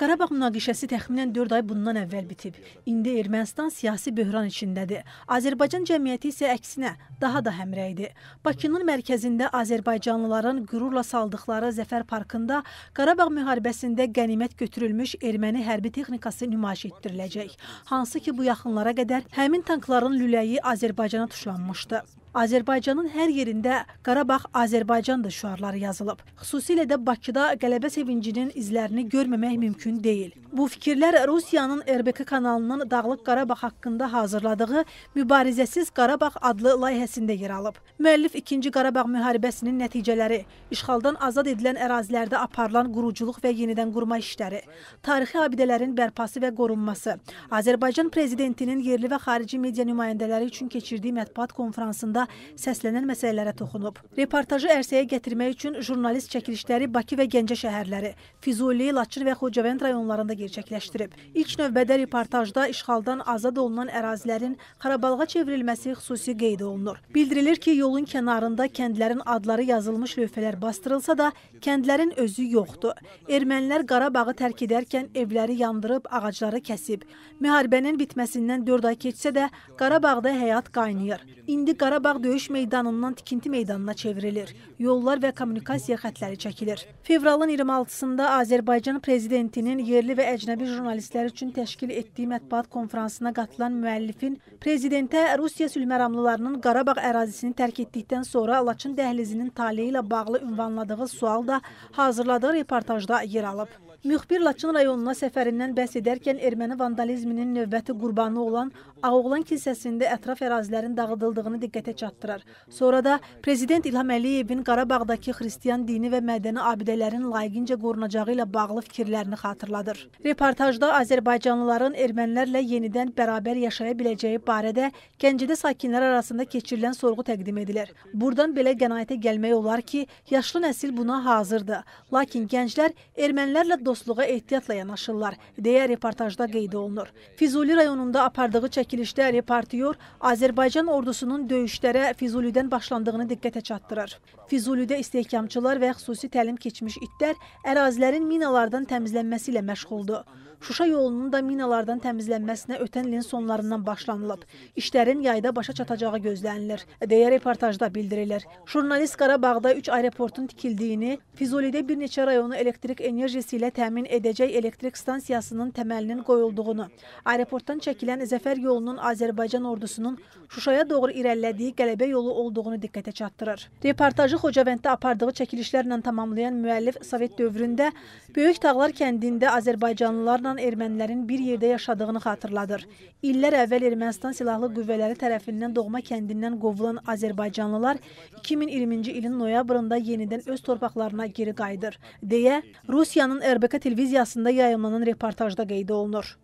Qarabağ münaqişəsi təxminən 4 ay bundan əvvəl bitib. İndi Ermənistan siyasi böhran içindədir. Azərbaycan cəmiyyəti isə əksinə daha da həmrəydir. Bakının mərkəzində Azərbaycanlıların qürurla saldıqları Zəfər parkında Qarabağ müharibəsində qənimət götürülmüş erməni hərbi texnikası nümayiş etdiriləcək. Hansı ki bu yaxınlara qədər həmin tankların lüləyi Azərbaycana tuşlanmışdı. Azərbaycanın hər yerində Qarabağ Azərbaycandır şüarları yazılıb. Xüsusilə də Bakıda qələbə sevincinin izlərini görməmək mümkün deyil. Bu fikirlər Rusiyanın RBK kanalının Dağlıq Qarabağ haqqında hazırladığı Mübarizəsiz Qarabağ adlı layihəsində yer alıb. Müəllif 2-ci Qarabağ müharibəsinin nəticələri, işğaldan azad edilən ərazilərdə aparılan quruculuq və yenidən qurma işləri, tarixi abidələrin bərpası və qorunması, Azərbaycan prezidentinin yerli və xarici media nümayəndələri üçün keçirdiyi mətbuat konfransında mövzusunda səslənən məsələlərə toxunub. Reportajı ərsəyə gətirmək üçün jurnalist çəkilişləri Bakı və Gəncə şəhərləri, Füzuli, Laçın və Xocavənd rayonlarında gerçəkləşdirib. İlk növbədə reportajda işğaldan azad olunan ərazilərin xarabalığa çevrilməsi xüsusi qeyd olunur. Bildirilir ki, yolun kənarında kəndlərin adları yazılmış lövhələr bastırılsa da, kəndlərin özü yoxdur. Ermənilər Qarabağı tərk edərkən evləri yandırıb, ağacları kəsib. Müharibənin bitməsindən 4 ay keçsə də Qarabağda həyat qaynayır. İndi Qarabağ Dağ döyüş meydanından tikinti meydanına çevrilir. Yollar və kommunikasiya xətləri çəkilir. Fevralın 26-sında Azərbaycan prezidentinin yerli və əcnəbi jurnalistlər üçün təşkil etdiyi mətbuat konfransına qatılan müəllifin prezidentə Rusiya sülhməramlılarının Qarabağ ərazisini tərk etdikdən sonra Laçın dəhlizinin taleyi ilə bağlı ünvanladığı sual da hazırladığı reportajda yer alıb. Müxbir Laçın rayonuna səfərindən bəhs edərkən erməni vandalizminin növbəti qurbanı olan Ağoğlan kilsəsində ətraf ərazilərin dağıdıldığını diqqətə çəkdi çatdırır. Sonra da prezident İlham Əliyevin Qarabağdakı xristian dini və mədəni abidələrin layiqincə qorunacağı ilə bağlı fikirlərini xatırladır. Reportajda Azərbaycanlıların ermənilərlə yenidən bərabər yaşaya biləcəyi barədə Gəncədə sakinlər arasında keçirilən sorğu təqdim edilir. Buradan belə qənaətə gəlmək olar ki, yaşlı nəsil buna hazırdır. Lakin gənclər ermənilərlə dostluğa ehtiyatla yanaşırlar, deyə reportajda qeyd olunur. Füzuli rayonunda apardığı çəkilişdə reportyor Azərbaycan ordusunun döyüşləri tədbirlərə Füzulidən başlandığını diqqətə çatdırır. Füzulidə istehkamçılar və xüsusi təlim keçmiş itlər ərazilərin minalardan təmizlənməsi ilə məşğuldur. Şuşa yolunun da minalardan təmizlənməsinə ötən ilin sonlarından başlanılıb. İşlərin yayda başa çatacağı gözlənilir, deyə reportajda bildirilir. Jurnalist Qarabağda 3 aeroportun tikildiyini, Füzulidə bir neçə rayonu elektrik enerjisi ilə təmin edəcək elektrik stansiyasının təməlinin qoyulduğunu, aeroportdan çəkilən Zəfər yolunun Azərbaycan ordusunun Şuşaya doğru irəlilədiyi qələbə yolu olduğunu diqqətə çatdırır. Reportajı Xocavənddə apardığı çəkilişlərlə tamamlayan müəllif Sovet dövründə Böyük Dağlar kəndində Azərbaycanlılarla Rusiyanın ermənilərin bir yerdə yaşadığını xatırladır. İllər əvvəl Ermənistan silahlı qüvvələri tərəfindən doğma kəndindən qovulan azərbaycanlılar 2020-ci ilin noyabrında yenidən öz torpaqlarına geri qayıdır, deyə Rusiyanın RBK televiziyasında yayımlanan reportajda qeyd olunur.